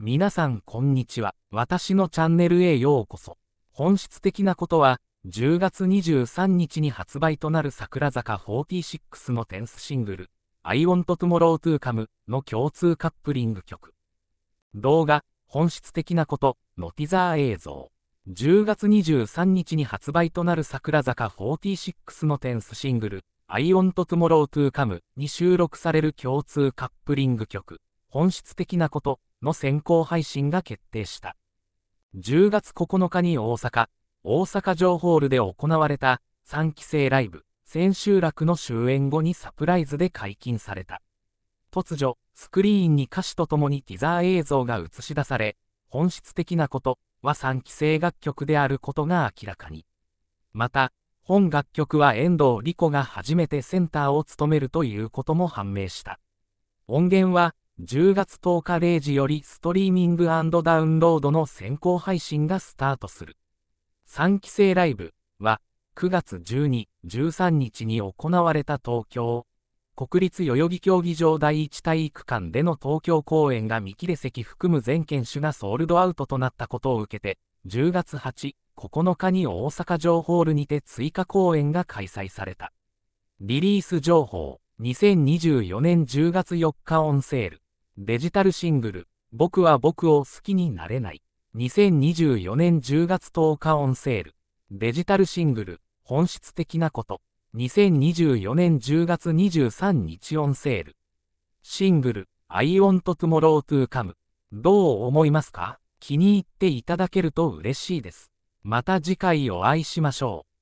皆さんこんにちは。私のチャンネルへようこそ。本質的なことは、10月23日に発売となる桜坂46のテンスシングル、I want tomorrow to come の共通カップリング曲。動画、本質的なことのティザー映像。10月23日に発売となる桜坂46のテンスシングル、I want tomorrow to come に収録される共通カップリング曲。本質的なことの先行配信が決定した。10月9日に大阪、大阪城ホールで行われた3期生ライブ、千秋楽の終演後にサプライズで解禁された。突如、スクリーンに歌詞とともにティザー映像が映し出され、本質的なことは3期生楽曲であることが明らかに。また、本楽曲は遠藤莉子が初めてセンターを務めるということも判明した。音源は、10月10日0時よりストリーミングダウンロードの先行配信がスタートする。3期生ライブは9月12、13日に行われた東京国立代々木競技場第一体育館での東京公演が見切れ席含む全県種がソールドアウトとなったことを受けて10月8、9日に大阪城ホールにて追加公演が開催された。リリース情報2024年10月4日オンセールデジタルシングル、僕は僕を好きになれない。2024年10月10日オンセール。デジタルシングル、本質的なこと。2024年10月23日オンセール。シングル、I want tomorrow to come。どう思いますか気に入っていただけると嬉しいです。また次回お会いしましょう。